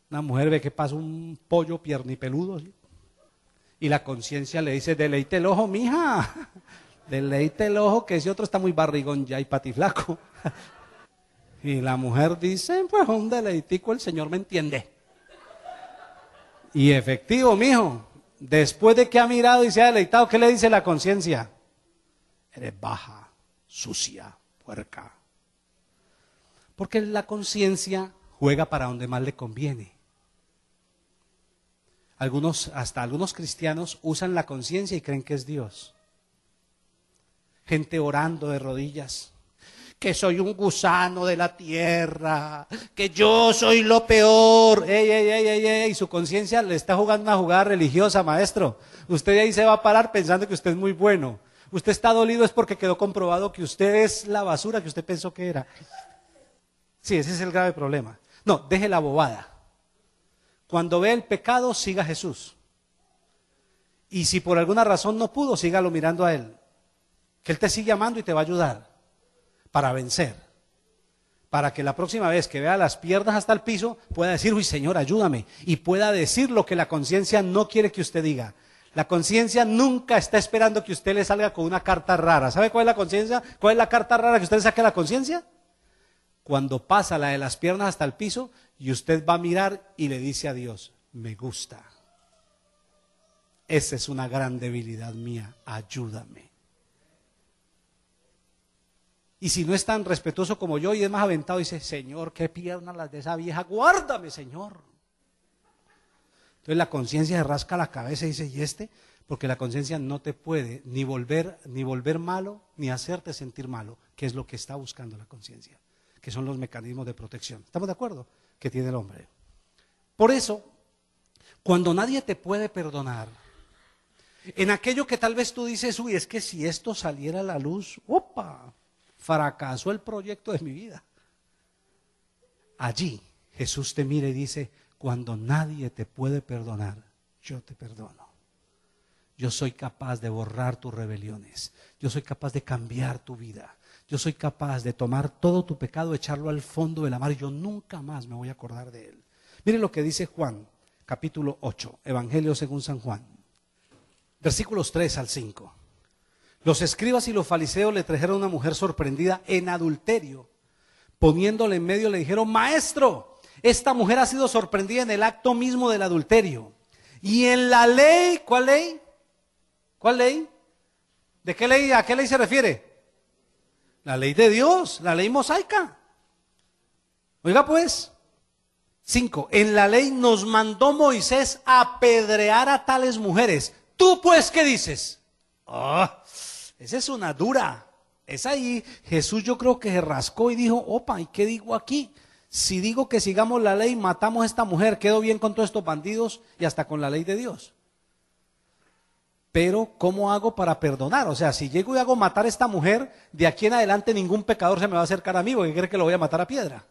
la mujer ve que pasa un pollo piernipeludo, peludo y la conciencia le dice, deleite el ojo, mija, deleite el ojo, que ese otro está muy barrigón ya y patiflaco. Y la mujer dice, pues un deleitico, el Señor me entiende. Y efectivo, mijo, después de que ha mirado y se ha deleitado, ¿qué le dice la conciencia? Eres baja, sucia, puerca. Porque la conciencia juega para donde más le conviene. Algunos, hasta algunos cristianos usan la conciencia y creen que es Dios. Gente orando de rodillas, que soy un gusano de la tierra, que yo soy lo peor. Ey, ey, ey, ey, ey. su conciencia le está jugando una jugada religiosa, maestro. Usted ahí se va a parar pensando que usted es muy bueno. Usted está dolido es porque quedó comprobado que usted es la basura que usted pensó que era. Sí, ese es el grave problema. No, deje la bobada. Cuando ve el pecado, siga a Jesús. Y si por alguna razón no pudo, sígalo mirando a Él. Que Él te sigue amando y te va a ayudar para vencer. Para que la próxima vez que vea las piernas hasta el piso, pueda decir, uy Señor, ayúdame. Y pueda decir lo que la conciencia no quiere que usted diga. La conciencia nunca está esperando que usted le salga con una carta rara. ¿Sabe cuál es la conciencia? ¿Cuál es la carta rara que usted le saque a la conciencia? cuando pasa la de las piernas hasta el piso y usted va a mirar y le dice a Dios, me gusta. Esa es una gran debilidad mía, ayúdame. Y si no es tan respetuoso como yo y es más aventado, dice, Señor, qué piernas las de esa vieja, guárdame, Señor. Entonces la conciencia se rasca la cabeza y dice, ¿y este? Porque la conciencia no te puede ni volver, ni volver malo, ni hacerte sentir malo, que es lo que está buscando la conciencia que son los mecanismos de protección. ¿Estamos de acuerdo? Que tiene el hombre. Por eso, cuando nadie te puede perdonar, en aquello que tal vez tú dices, uy, es que si esto saliera a la luz, ¡opa! Fracasó el proyecto de mi vida. Allí Jesús te mira y dice, cuando nadie te puede perdonar, yo te perdono. Yo soy capaz de borrar tus rebeliones. Yo soy capaz de cambiar tu vida yo soy capaz de tomar todo tu pecado, echarlo al fondo del mar, yo nunca más me voy a acordar de él. Miren lo que dice Juan, capítulo 8, Evangelio según San Juan, versículos 3 al 5. Los escribas y los fariseos le trajeron a una mujer sorprendida en adulterio. Poniéndole en medio le dijeron, maestro, esta mujer ha sido sorprendida en el acto mismo del adulterio. Y en la ley, ¿cuál ley? ¿Cuál ley? ¿De qué ley? ¿A qué ley se refiere? La ley de Dios, la ley mosaica. Oiga pues, 5. En la ley nos mandó Moisés apedrear a tales mujeres. ¿Tú pues qué dices? Ah, esa es una dura. Es ahí, Jesús yo creo que se rascó y dijo, opa, ¿y qué digo aquí? Si digo que sigamos la ley, matamos a esta mujer, quedo bien con todos estos bandidos y hasta con la ley de Dios pero ¿cómo hago para perdonar? O sea, si llego y hago matar a esta mujer, de aquí en adelante ningún pecador se me va a acercar a mí porque cree que lo voy a matar a piedra.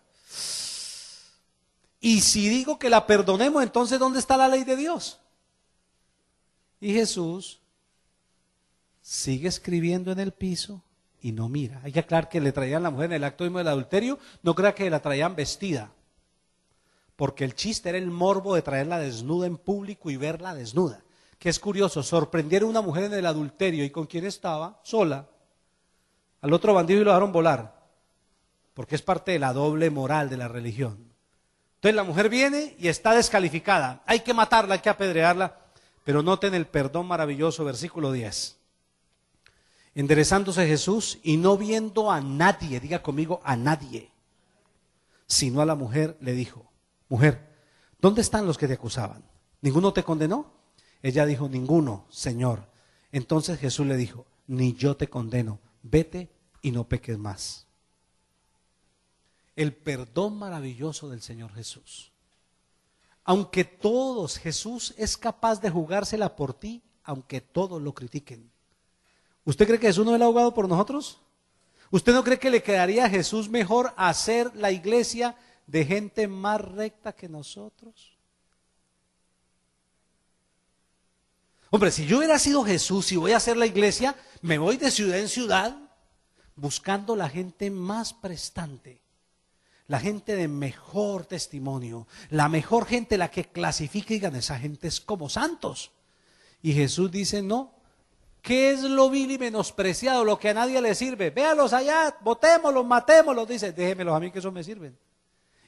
Y si digo que la perdonemos, entonces ¿dónde está la ley de Dios? Y Jesús sigue escribiendo en el piso y no mira. Hay que aclarar que le traían la mujer en el acto mismo del adulterio, no crea que la traían vestida. Porque el chiste era el morbo de traerla desnuda en público y verla desnuda que es curioso, sorprendieron a una mujer en el adulterio y con quien estaba, sola, al otro bandido y lo dejaron volar, porque es parte de la doble moral de la religión. Entonces la mujer viene y está descalificada, hay que matarla, hay que apedrearla, pero noten el perdón maravilloso, versículo 10. Enderezándose Jesús y no viendo a nadie, diga conmigo, a nadie, sino a la mujer le dijo, mujer, ¿dónde están los que te acusaban? ¿Ninguno te condenó? Ella dijo, ninguno, Señor. Entonces Jesús le dijo, ni yo te condeno, vete y no peques más. El perdón maravilloso del Señor Jesús. Aunque todos, Jesús es capaz de jugársela por ti, aunque todos lo critiquen. ¿Usted cree que Jesús no es el abogado por nosotros? ¿Usted no cree que le quedaría a Jesús mejor hacer la iglesia de gente más recta que nosotros? Hombre, si yo hubiera sido Jesús y voy a hacer la iglesia, me voy de ciudad en ciudad buscando la gente más prestante, la gente de mejor testimonio, la mejor gente, la que clasifica y digan, esa gente es como santos. Y Jesús dice, no, ¿qué es lo vil y menospreciado, lo que a nadie le sirve? Véalos allá, votémoslos, matémoslos, dice, déjemelos a mí que eso me sirven.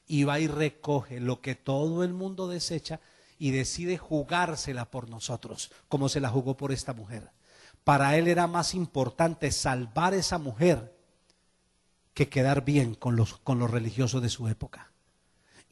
Y va y recoge lo que todo el mundo desecha y decide jugársela por nosotros, como se la jugó por esta mujer. Para él era más importante salvar esa mujer que quedar bien con los, con los religiosos de su época.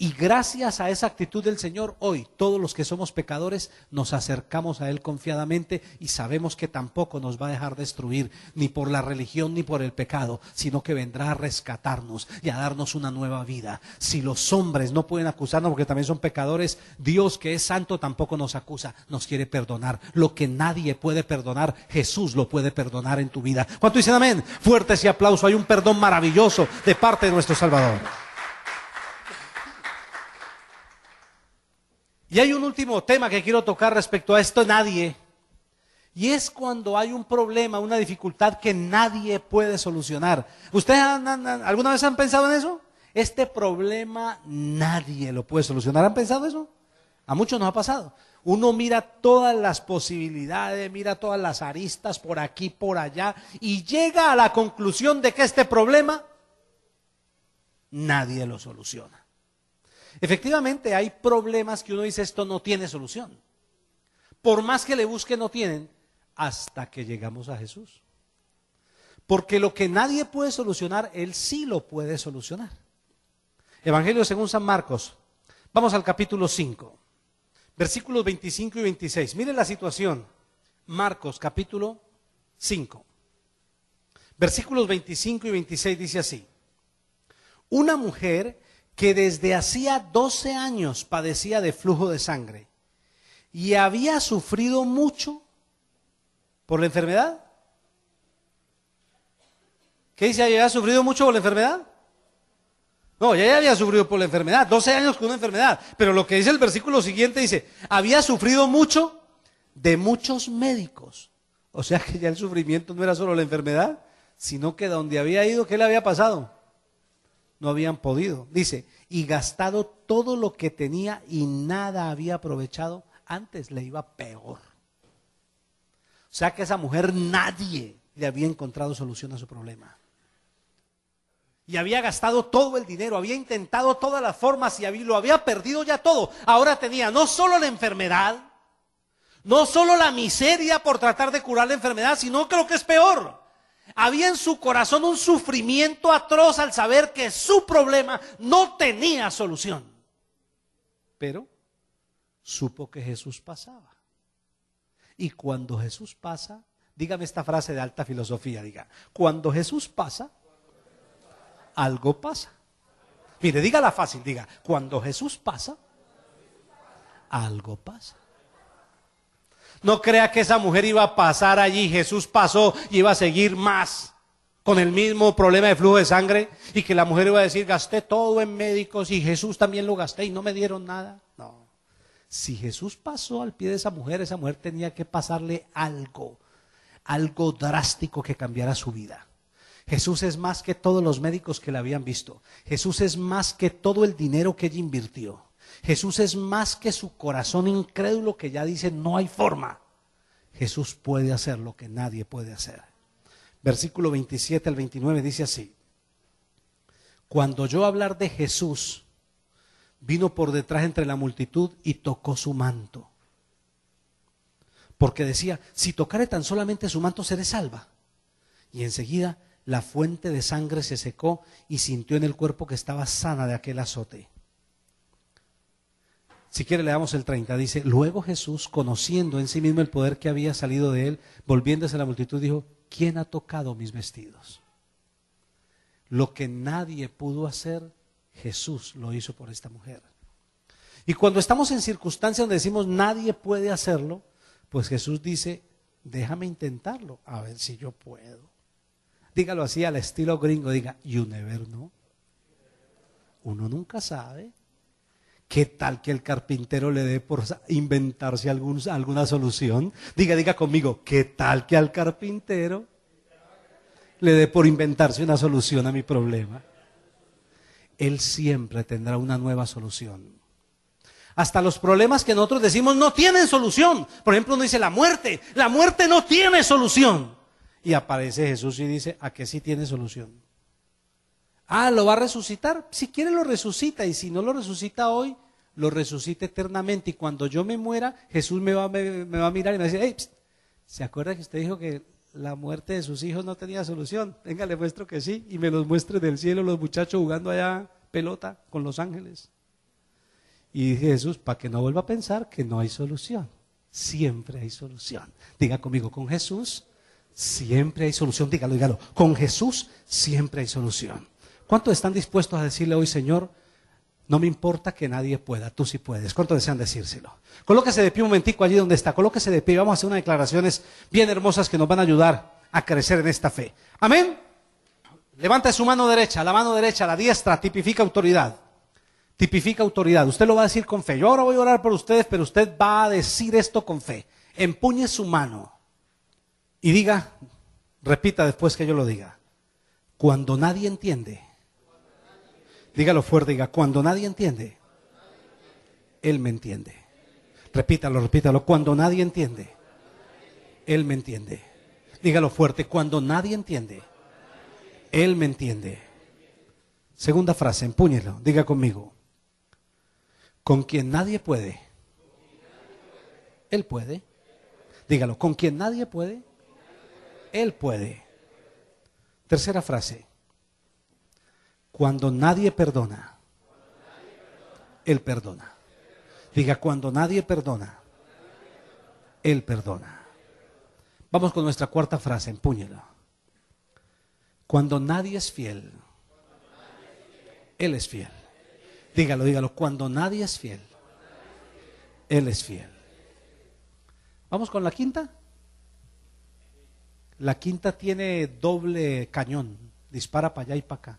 Y gracias a esa actitud del Señor, hoy todos los que somos pecadores nos acercamos a Él confiadamente y sabemos que tampoco nos va a dejar destruir ni por la religión ni por el pecado, sino que vendrá a rescatarnos y a darnos una nueva vida. Si los hombres no pueden acusarnos porque también son pecadores, Dios que es santo tampoco nos acusa, nos quiere perdonar. Lo que nadie puede perdonar, Jesús lo puede perdonar en tu vida. ¿Cuánto dicen amén? Fuertes y aplauso, hay un perdón maravilloso de parte de nuestro Salvador. Y hay un último tema que quiero tocar respecto a esto, nadie. Y es cuando hay un problema, una dificultad que nadie puede solucionar. ¿Ustedes alguna vez han pensado en eso? Este problema nadie lo puede solucionar. ¿Han pensado eso? A muchos nos ha pasado. Uno mira todas las posibilidades, mira todas las aristas por aquí, por allá, y llega a la conclusión de que este problema nadie lo soluciona. Efectivamente, hay problemas que uno dice esto no tiene solución. Por más que le busquen, no tienen hasta que llegamos a Jesús. Porque lo que nadie puede solucionar, Él sí lo puede solucionar. Evangelio según San Marcos. Vamos al capítulo 5, versículos 25 y 26. Miren la situación. Marcos capítulo 5. Versículos 25 y 26 dice así. Una mujer que desde hacía 12 años padecía de flujo de sangre y había sufrido mucho por la enfermedad. ¿Qué dice? ¿Había sufrido mucho por la enfermedad? No, ya había sufrido por la enfermedad, 12 años con una enfermedad. Pero lo que dice el versículo siguiente dice, había sufrido mucho de muchos médicos. O sea que ya el sufrimiento no era solo la enfermedad, sino que donde había ido, ¿qué le había pasado? no habían podido. Dice, y gastado todo lo que tenía y nada había aprovechado, antes le iba peor. O sea que esa mujer nadie le había encontrado solución a su problema. Y había gastado todo el dinero, había intentado todas las formas y había, lo había perdido ya todo. Ahora tenía no solo la enfermedad, no solo la miseria por tratar de curar la enfermedad, sino que que es peor, había en su corazón un sufrimiento atroz al saber que su problema no tenía solución. Pero supo que Jesús pasaba. Y cuando Jesús pasa, dígame esta frase de alta filosofía, diga, cuando Jesús pasa, algo pasa. Mire, dígala fácil, diga, cuando Jesús pasa, algo pasa. No crea que esa mujer iba a pasar allí, Jesús pasó y iba a seguir más con el mismo problema de flujo de sangre y que la mujer iba a decir, gasté todo en médicos y Jesús también lo gasté y no me dieron nada. No. Si Jesús pasó al pie de esa mujer, esa mujer tenía que pasarle algo, algo drástico que cambiara su vida. Jesús es más que todos los médicos que la habían visto. Jesús es más que todo el dinero que ella invirtió. Jesús es más que su corazón incrédulo que ya dice no hay forma. Jesús puede hacer lo que nadie puede hacer. Versículo 27 al 29 dice así. Cuando yo hablar de Jesús, vino por detrás entre la multitud y tocó su manto. Porque decía, si tocare tan solamente su manto seré salva. Y enseguida la fuente de sangre se secó y sintió en el cuerpo que estaba sana de aquel azote. Si quiere le damos el 30. Dice, luego Jesús, conociendo en sí mismo el poder que había salido de él, volviéndose a la multitud, dijo, ¿quién ha tocado mis vestidos? Lo que nadie pudo hacer, Jesús lo hizo por esta mujer. Y cuando estamos en circunstancias donde decimos nadie puede hacerlo, pues Jesús dice, déjame intentarlo, a ver si yo puedo. Dígalo así al estilo gringo, diga, you never know. Uno nunca sabe. ¿Qué tal que el carpintero le dé por inventarse alguna solución? Diga, diga conmigo, ¿qué tal que al carpintero le dé por inventarse una solución a mi problema? Él siempre tendrá una nueva solución. Hasta los problemas que nosotros decimos no tienen solución. Por ejemplo, uno dice la muerte. La muerte no tiene solución. Y aparece Jesús y dice, ¿a qué sí tiene solución? Ah, ¿lo va a resucitar? Si quiere lo resucita y si no lo resucita hoy, lo resucita eternamente. Y cuando yo me muera, Jesús me va, a mirar y me va a decir, ¿se acuerda que usted dijo que la muerte de sus hijos no tenía solución? Venga, le muestro que sí y me los muestre del cielo los muchachos jugando allá pelota con los ángeles. Y Jesús, para que no vuelva a pensar que no hay solución. Siempre hay solución. Diga conmigo, con Jesús siempre hay solución. Dígalo, dígalo. Con Jesús siempre hay solución. ¿Cuántos están dispuestos a decirle hoy, Señor, no me importa que nadie pueda, tú sí puedes? ¿Cuántos desean decírselo? Colóquese de pie un momentico allí donde está, colóquese de pie vamos a hacer unas declaraciones bien hermosas que nos van a ayudar a crecer en esta fe. Amén. Levanta su mano derecha, la mano derecha, la diestra, tipifica autoridad. Tipifica autoridad. Usted lo va a decir con fe. Yo ahora voy a orar por ustedes, pero usted va a decir esto con fe. Empuñe su mano y diga, repita después que yo lo diga. Cuando nadie entiende, Dígalo fuerte, diga, cuando nadie entiende, Él me entiende. Repítalo, repítalo, cuando nadie entiende, Él me entiende. Dígalo fuerte, cuando nadie entiende, Él me entiende. Segunda frase, empúñelo, diga conmigo. Con quien nadie puede, Él puede. Dígalo, con quien nadie puede, Él puede. Tercera frase, cuando nadie perdona, Él perdona. Diga, cuando nadie perdona, Él perdona. Vamos con nuestra cuarta frase, empúñelo. Cuando nadie es fiel, Él es fiel. Dígalo, dígalo, cuando nadie es fiel, Él es fiel. Vamos con la quinta. La quinta tiene doble cañón, dispara para allá y para acá.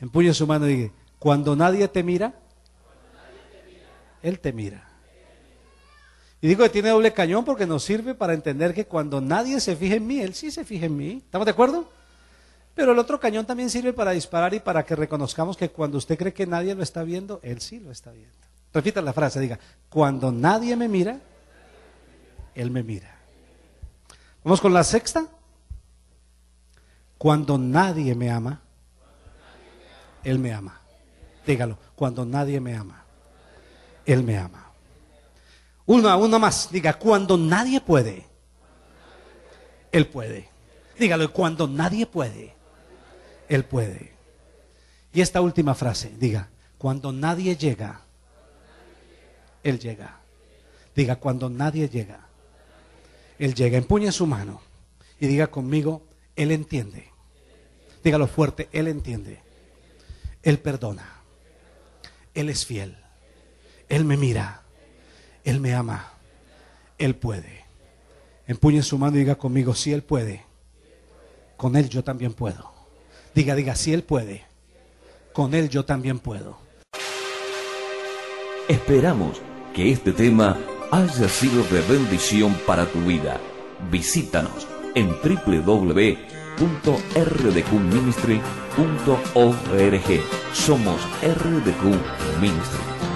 Empuñe su mano y diga, cuando nadie te mira, Él te mira. Y digo que tiene doble cañón porque nos sirve para entender que cuando nadie se fije en mí, Él sí se fije en mí. ¿Estamos de acuerdo? Pero el otro cañón también sirve para disparar y para que reconozcamos que cuando usted cree que nadie lo está viendo, Él sí lo está viendo. Repita la frase, diga, cuando nadie me mira, Él me mira. Vamos con la sexta. Cuando nadie me ama, él me ama. Dígalo, cuando nadie me ama, Él me ama. Uno a uno más, diga, cuando nadie puede, Él puede. Dígalo, cuando nadie puede, Él puede. Y esta última frase, diga, cuando nadie llega, Él llega. Diga, cuando nadie llega, Él llega. Empuña su mano y diga conmigo, Él entiende. Dígalo fuerte, Él entiende. Él perdona. Él es fiel. Él me mira. Él me ama. Él puede. Empuñe su mano y diga conmigo, si Él puede, con Él yo también puedo. Diga, diga, si Él puede, con Él yo también puedo. Esperamos que este tema haya sido de bendición para tu vida. Visítanos en www www.rdqministry.org. Somos RDQ Ministry.